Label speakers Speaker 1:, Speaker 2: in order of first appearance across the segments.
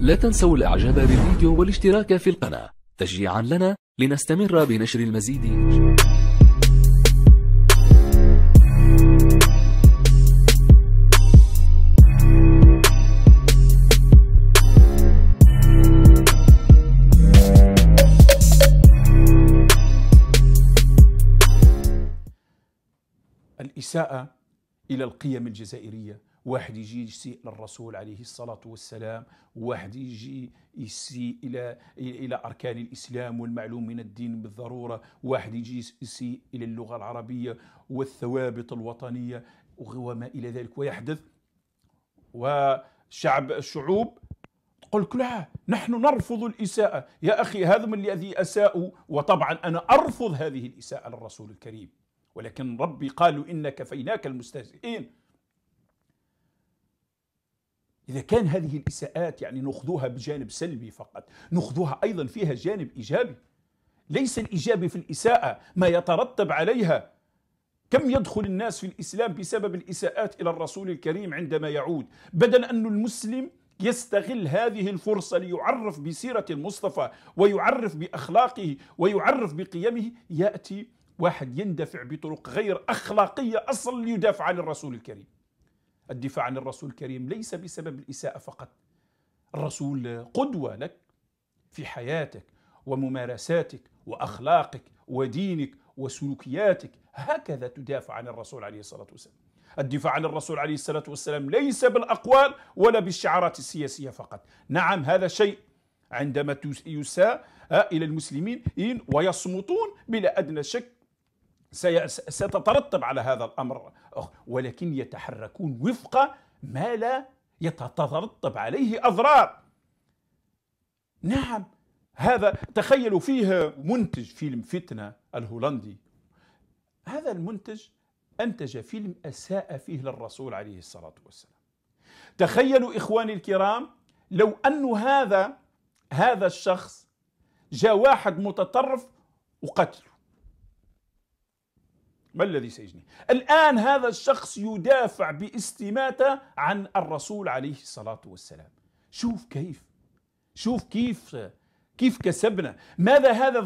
Speaker 1: لا تنسوا الإعجاب بالفيديو والاشتراك في القناة تشجيعا لنا لنستمر بنشر المزيد الإساءة إلى القيم الجزائرية واحد يجي يسيء للرسول عليه الصلاة والسلام واحد يجي يسيء إلى, إلى أركان الإسلام والمعلوم من الدين بالضرورة واحد يجي يسيء إلى اللغة العربية والثوابت الوطنية وما إلى ذلك ويحدث وشعب الشعوب تقول لا نحن نرفض الإساءة يا أخي هذا من الذي أساءوا وطبعا أنا أرفض هذه الإساءة للرسول الكريم ولكن ربي قالوا إنك كفيناك المستهزئين إذا كان هذه الإساءات يعني نخذوها بجانب سلبي فقط نخذوها أيضا فيها جانب إيجابي ليس الإيجابي في الإساءة ما يترتب عليها كم يدخل الناس في الإسلام بسبب الإساءات إلى الرسول الكريم عندما يعود بدل أن المسلم يستغل هذه الفرصة ليعرف بسيرة المصطفى ويعرف بأخلاقه ويعرف بقيمه يأتي واحد يندفع بطرق غير أخلاقية أصلا ليدافع عن الرسول الكريم الدفاع عن الرسول الكريم ليس بسبب الإساءة فقط الرسول قدوة لك في حياتك وممارساتك وأخلاقك ودينك وسلوكياتك هكذا تدافع عن الرسول عليه الصلاة والسلام الدفاع عن الرسول عليه الصلاة والسلام ليس بالأقوال ولا بالشعارات السياسية فقط نعم هذا شيء عندما يساء إلى المسلمين ويصمتون بلا أدنى شك ستترتب على هذا الامر ولكن يتحركون وفق ما لا يتترتب عليه اضرار نعم هذا تخيلوا فيه منتج فيلم فتنه الهولندي هذا المنتج انتج فيلم اساء فيه للرسول عليه الصلاه والسلام تخيلوا اخواني الكرام لو ان هذا هذا الشخص جاء واحد متطرف وقتله ما الذي سيجني الآن هذا الشخص يدافع باستماتة عن الرسول عليه الصلاة والسلام شوف كيف شوف كيف كيف كسبنا ماذا هذا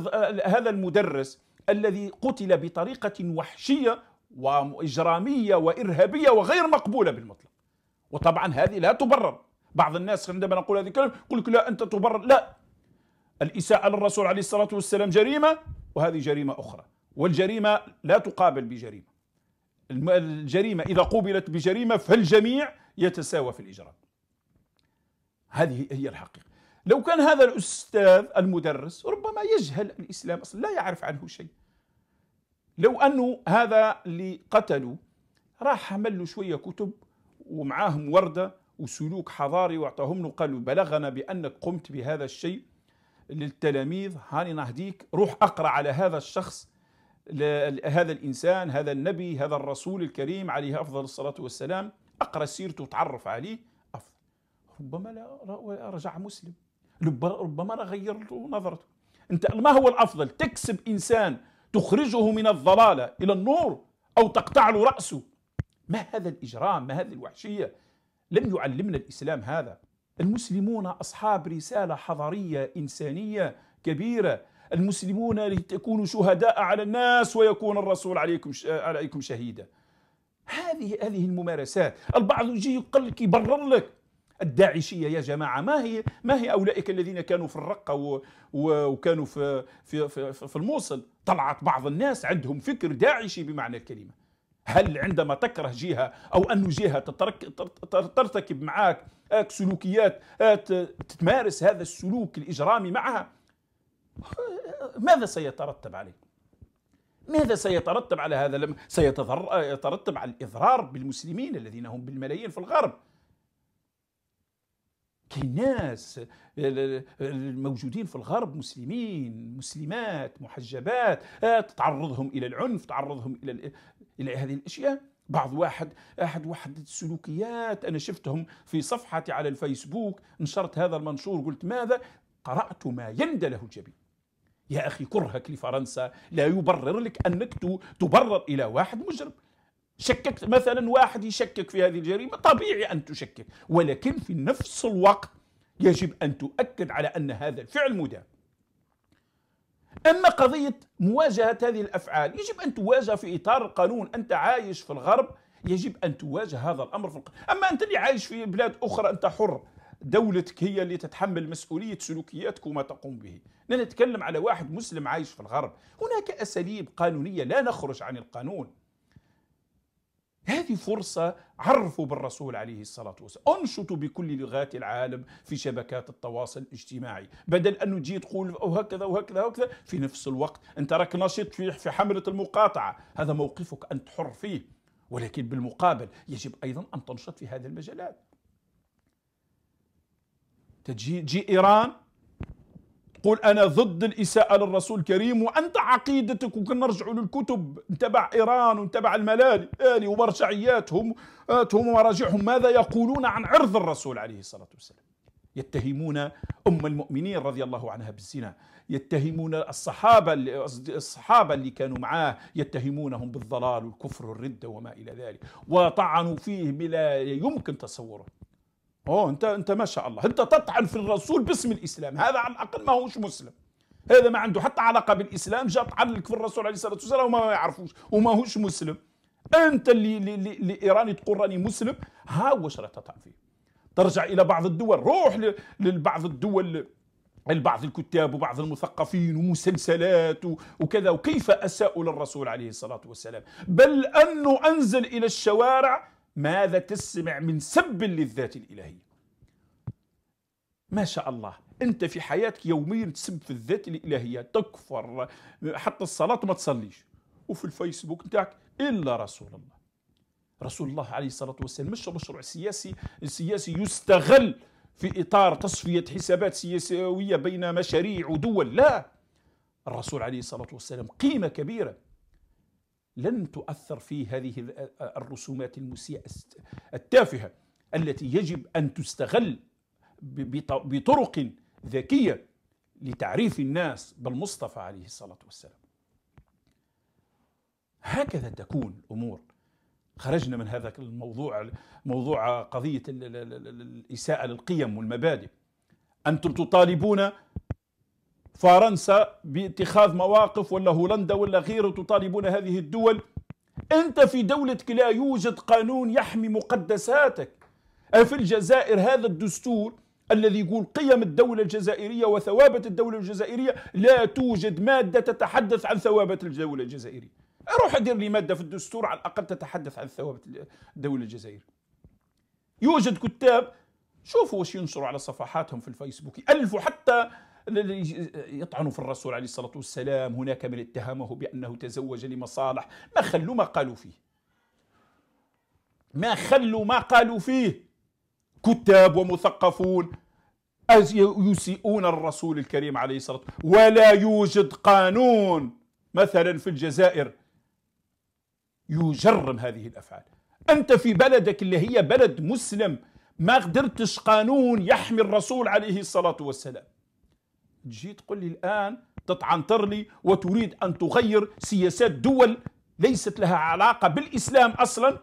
Speaker 1: هذا المدرس الذي قتل بطريقة وحشية وإجرامية وإرهابية وغير مقبولة بالمطلق وطبعا هذه لا تبرر بعض الناس عندما نقول هذه الكلمة يقول لك لا أنت تبرر لا الإساءة للرسول عليه الصلاة والسلام جريمة وهذه جريمة أخرى والجريمة لا تقابل بجريمة الجريمة إذا قوبلت بجريمة فالجميع يتساوى في الإجرام هذه هي الحقيقة لو كان هذا الأستاذ المدرس ربما يجهل الإسلام أصلا لا يعرف عنه شيء لو أنه هذا اللي قتلوا راح حمل له شوية كتب ومعاهم وردة وسلوك حضاري وأعطاهم له قالوا بلغنا بأنك قمت بهذا الشيء للتلاميذ هاني نهديك روح أقرأ على هذا الشخص هذا الإنسان هذا النبي هذا الرسول الكريم عليه أفضل الصلاة والسلام أقرأ سيرته وتعرف عليه أفضل ربما لا رجع مسلم ربما لا غيرت نظرته أنت ما هو الأفضل تكسب إنسان تخرجه من الضلالة إلى النور أو تقطع له رأسه ما هذا الإجرام ما هذه الوحشية لم يعلمنا الإسلام هذا المسلمون أصحاب رسالة حضارية إنسانية كبيرة المسلمون لتكونوا شهداء على الناس ويكون الرسول عليكم عليكم شهيدا هذه هذه الممارسات البعض يجي يقول لك يبرر لك الداعشيه يا جماعه ما هي ما هي اولئك الذين كانوا في الرقه وكانوا في في في, في الموصل طلعت بعض الناس عندهم فكر داعشي بمعنى الكلمه هل عندما تكره جهه او ان جهه ترتكب معك آه، سلوكيات آه، تمارس هذا السلوك الاجرامي معها ماذا سيترتب عليه ماذا سيترتب على هذا لم سيترتب على الإضرار بالمسلمين الذين هم بالملايين في الغرب كاين ناس الموجودين في الغرب مسلمين مسلمات محجبات آه، تتعرضهم الى العنف تعرضهم الى الى هذه الاشياء بعض واحد احد واحد السلوكيات انا شفتهم في صفحتي على الفيسبوك نشرت هذا المنشور قلت ماذا قرأت ما يند له الجبين يا أخي كرهك لفرنسا لا يبرر لك أنك تبرر إلى واحد مجرم شككت مثلا واحد يشكك في هذه الجريمة طبيعي أن تشكك ولكن في نفس الوقت يجب أن تؤكد على أن هذا الفعل مدان أما قضية مواجهة هذه الأفعال يجب أن تواجه في إطار القانون أنت عايش في الغرب يجب أن تواجه هذا الأمر في القانون أما أنت اللي عايش في بلاد أخرى أنت حر دولتك هي اللي تتحمل مسؤولية سلوكياتك وما تقوم به أنا نتكلم على واحد مسلم عايش في الغرب هناك أساليب قانونية لا نخرج عن القانون هذه فرصة عرفوا بالرسول عليه الصلاة والسلام أنشطوا بكل لغات العالم في شبكات التواصل الاجتماعي بدل أن نجي تقول وهكذا وهكذا وهكذا في نفس الوقت أنت راك نشط في حملة المقاطعة هذا موقفك أنت حر فيه ولكن بالمقابل يجب أيضا أن تنشط في هذه المجالات تجي جي إيران تقول أنا ضد الإساءة للرسول الكريم وأنت عقيدتك نرجع للكتب تبع إيران وتبع الملالي آلي ومرجعياتهم آتهم ومراجعهم ماذا يقولون عن عرض الرسول عليه الصلاة والسلام يتهمون أم المؤمنين رضي الله عنها بالزنا يتهمون الصحابة الصحابة اللي كانوا معاه يتهمونهم بالضلال والكفر والردة وما إلى ذلك وطعنوا فيه بلا يمكن تصوره اوه انت انت ما شاء الله انت تطعن في الرسول باسم الاسلام هذا على الاقل ما هوش مسلم هذا ما عنده حتى علاقه بالاسلام جاء طعن في الرسول عليه الصلاه والسلام وما يعرفوش وما هوش مسلم انت اللي اللي الايراني تقول راني مسلم ها واش راه تطعن فيه ترجع الى بعض الدول روح لبعض الدول البعض الكتاب وبعض المثقفين ومسلسلات وكذا وكيف اساءوا للرسول عليه الصلاه والسلام بل انه انزل الى الشوارع ماذا تسمع من سب للذات الإلهية ما شاء الله أنت في حياتك يوميا تسب في الذات الإلهية تكفر حتى الصلاة ما تصليش وفي الفيسبوك نتاعك إلا رسول الله رسول الله عليه الصلاة والسلام مش مشروع سياسي سياسي يستغل في إطار تصفية حسابات سياسية بين مشاريع ودول لا الرسول عليه الصلاة والسلام قيمة كبيرة لن تؤثر في هذه الرسومات المسيئة التافهة التي يجب أن تستغل بطرق ذكية لتعريف الناس بالمصطفى عليه الصلاة والسلام هكذا تكون الأمور خرجنا من هذا الموضوع موضوع قضية الإساءة للقيم والمبادئ أنتم تطالبون فرنسا باتخاذ مواقف ولا هولندا ولا غيره تطالبون هذه الدول أنت في دولتك لا يوجد قانون يحمي مقدساتك في الجزائر هذا الدستور الذي يقول قيم الدولة الجزائرية وثوابت الدولة الجزائرية لا توجد مادة تتحدث عن ثوابت الدولة الجزائرية روح ادير لي مادة في الدستور على الأقل تتحدث عن ثوابت الدولة الجزائرية يوجد كتاب شوفوا واش ينشروا على صفحاتهم في الفيسبوك يألفوا حتى يطعن في الرسول عليه الصلاة والسلام هناك من اتهمه بأنه تزوج لمصالح ما خلوا ما قالوا فيه ما خلوا ما قالوا فيه كتاب ومثقفون يسيئون الرسول الكريم عليه الصلاة والسلام ولا يوجد قانون مثلا في الجزائر يجرم هذه الأفعال أنت في بلدك اللي هي بلد مسلم ما قدرتش قانون يحمي الرسول عليه الصلاة والسلام تجي تقول لي الآن تتعنطر وتريد أن تغير سياسات دول ليست لها علاقة بالإسلام أصلا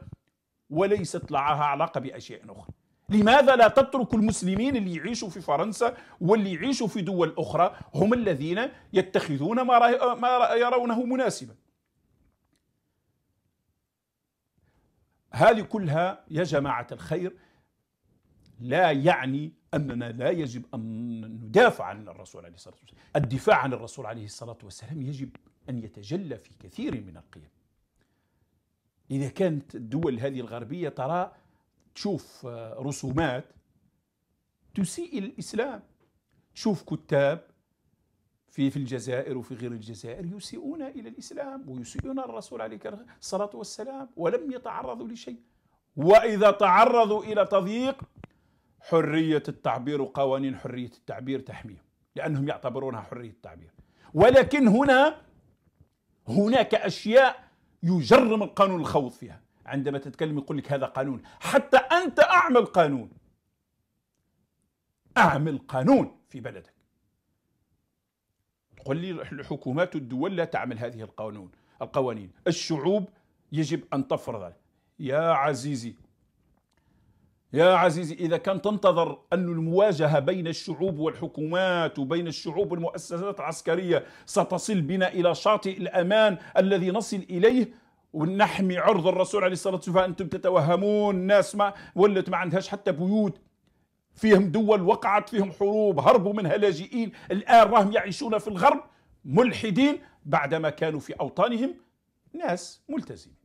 Speaker 1: وليست لها علاقة بأشياء أخرى لماذا لا تترك المسلمين اللي يعيشوا في فرنسا واللي يعيشوا في دول أخرى هم الذين يتخذون ما, ما يرونه مناسبا هذه كلها يا جماعة الخير لا يعني أننا لا يجب أن ندافع عن الرسول عليه الصلاة والسلام الدفاع عن الرسول عليه الصلاة والسلام يجب أن يتجلى في كثير من القيم إذا كانت الدول هذه الغربية ترى تشوف آه، رسومات تسيء الإسلام تشوف كتاب في في الجزائر وفي غير الجزائر يسيئون إلى الإسلام ويسيئون الرسول عليه الصلاة والسلام ولم يتعرضوا لشيء وإذا تعرضوا إلى تضييق حرية التعبير وقوانين حرية التعبير تحميهم لأنهم يعتبرونها حرية التعبير ولكن هنا هناك أشياء يجرم القانون الخوض فيها عندما تتكلم يقول لك هذا قانون حتى أنت أعمل قانون أعمل قانون في بلدك تقول لي الحكومات الدول لا تعمل هذه القانون القوانين الشعوب يجب أن تفرض يا عزيزي يا عزيزي إذا كان تنتظر أن المواجهة بين الشعوب والحكومات وبين الشعوب والمؤسسات العسكرية ستصل بنا إلى شاطئ الأمان الذي نصل إليه ونحمي عرض الرسول عليه الصلاة والسلام أنتم تتوهمون الناس ما ولت ما عندهاش حتى بيوت فيهم دول وقعت فيهم حروب هربوا منها لاجئين الآن راهم يعيشون في الغرب ملحدين بعدما كانوا في أوطانهم ناس ملتزمين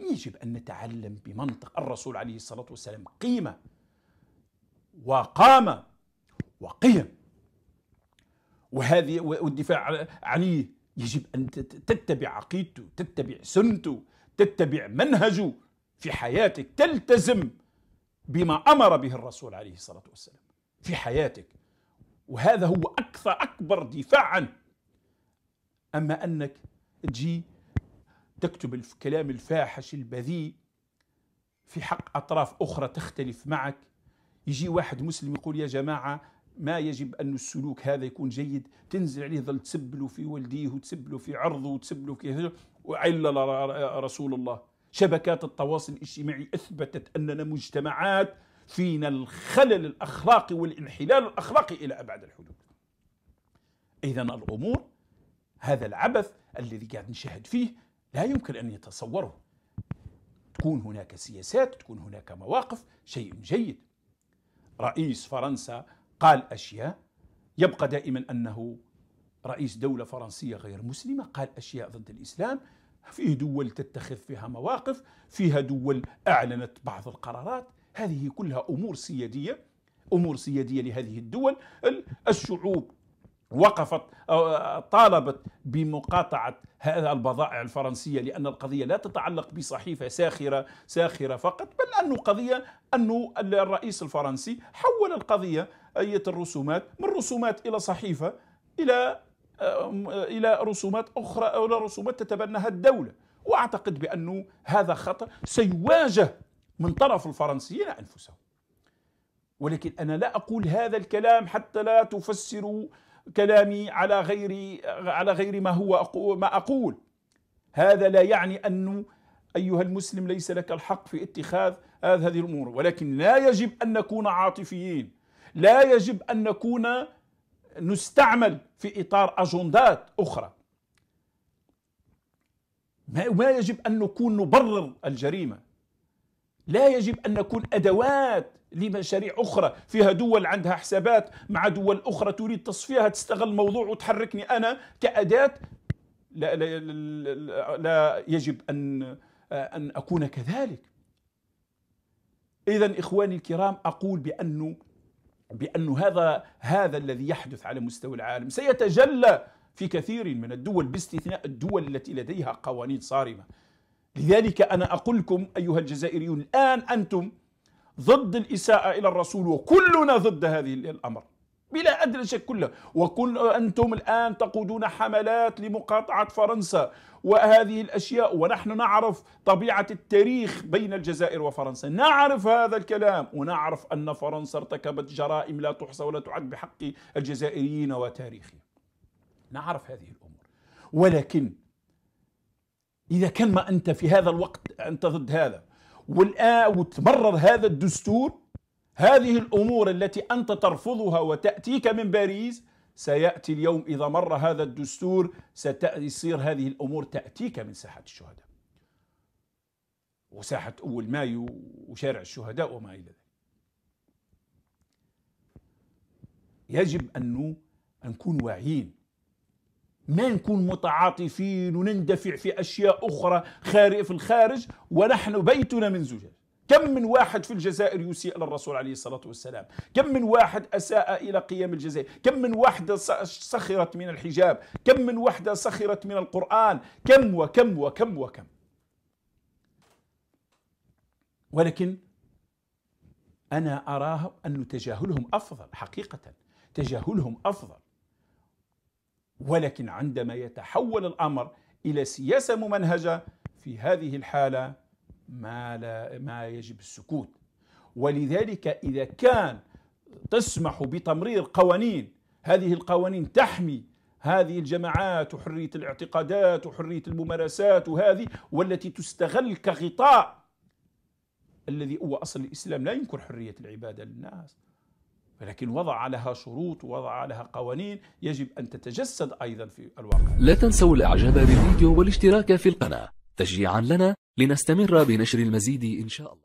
Speaker 1: يجب أن نتعلم بمنطق الرسول عليه الصلاة والسلام قيمة وقامة وقيم وهذه والدفاع عنه يجب أن تتبع عقيدته تتبع سنته تتبع منهجه في حياتك تلتزم بما أمر به الرسول عليه الصلاة والسلام في حياتك وهذا هو أكثر أكبر دفاعا أما أنك تجي تكتب الكلام الفاحش البذيء في حق أطراف أخرى تختلف معك يجي واحد مسلم يقول يا جماعة ما يجب أن السلوك هذا يكون جيد تنزل عليه ظل تسبله في والديه وتسبله في عرضه وتسبله في وعلى رسول الله شبكات التواصل الاجتماعي أثبتت أننا مجتمعات فينا الخلل الأخلاقي والانحلال الأخلاقي إلى أبعد الحدود إذا الأمور هذا العبث الذي قاعد نشاهد فيه لا يمكن أن يتصوره تكون هناك سياسات تكون هناك مواقف شيء جيد رئيس فرنسا قال أشياء يبقى دائما أنه رئيس دولة فرنسية غير مسلمة قال أشياء ضد الإسلام فيه دول تتخذ فيها مواقف فيها دول أعلنت بعض القرارات هذه كلها أمور سيادية أمور سيادية لهذه الدول الشعوب وقفت طالبت بمقاطعة هذا البضائع الفرنسية لأن القضية لا تتعلق بصحيفة ساخرة ساخرة فقط بل أنه قضية أنه الرئيس الفرنسي حول القضية أية الرسومات من رسومات إلى صحيفة إلى إلى رسومات أخرى إلى رسومات تتبناها الدولة وأعتقد بأنه هذا خطأ سيواجه من طرف الفرنسيين أنفسهم ولكن أنا لا أقول هذا الكلام حتى لا تفسروا كلامي على غير على غير ما هو ما أقول هذا لا يعني أنه أيها المسلم ليس لك الحق في اتخاذ هذه الأمور ولكن لا يجب أن نكون عاطفيين لا يجب أن نكون نستعمل في إطار أجندات أخرى ما يجب أن نكون نبرر الجريمة لا يجب أن نكون أدوات لمشاريع أخرى فيها دول عندها حسابات مع دول أخرى تريد تصفيها تستغل الموضوع وتحركني أنا كأداة لا, لا, لا, لا يجب أن, أن أكون كذلك إذا إخواني الكرام أقول بأنه بأن هذا هذا الذي يحدث على مستوى العالم سيتجلى في كثير من الدول باستثناء الدول التي لديها قوانين صارمه لذلك أنا أقول لكم أيها الجزائريون الآن أنتم ضد الإساءة إلى الرسول وكلنا ضد هذه الأمر بلا أدنى شك كله وكل أنتم الآن تقودون حملات لمقاطعة فرنسا وهذه الأشياء ونحن نعرف طبيعة التاريخ بين الجزائر وفرنسا نعرف هذا الكلام ونعرف أن فرنسا ارتكبت جرائم لا تحصى ولا تعد بحق الجزائريين وتاريخهم نعرف هذه الأمور ولكن إذا كان ما أنت في هذا الوقت أنت ضد هذا والآن وتمرر هذا الدستور هذه الأمور التي أنت ترفضها وتأتيك من باريس سيأتي اليوم إذا مر هذا الدستور ستصير هذه الأمور تأتيك من ساحة الشهداء وساحة أول مايو وشارع الشهداء وما إلى ذلك يجب أن نكون واعيين ما نكون متعاطفين ونندفع في أشياء أخرى خارج في الخارج ونحن بيتنا من زجاج كم من واحد في الجزائر يسيء للرسول عليه الصلاة والسلام كم من واحد أساء إلى قيم الجزائر كم من وحدة سخرت من الحجاب كم من وحدة سخرت من القرآن كم وكم وكم وكم ولكن أنا أراه أن تجاهلهم أفضل حقيقة تجاهلهم أفضل ولكن عندما يتحول الامر الى سياسه ممنهجه في هذه الحاله ما لا ما يجب السكوت ولذلك اذا كان تسمح بتمرير قوانين هذه القوانين تحمي هذه الجماعات وحريه الاعتقادات وحريه الممارسات وهذه والتي تستغل كغطاء الذي هو اصل الاسلام لا ينكر حريه العباده للناس ولكن وضع لها شروط ووضع لها قوانين يجب أن تتجسد أيضا في الواقع لا تنسوا الإعجاب بالفيديو والاشتراك في القناة تشجيعا لنا لنستمر بنشر المزيد إن شاء الله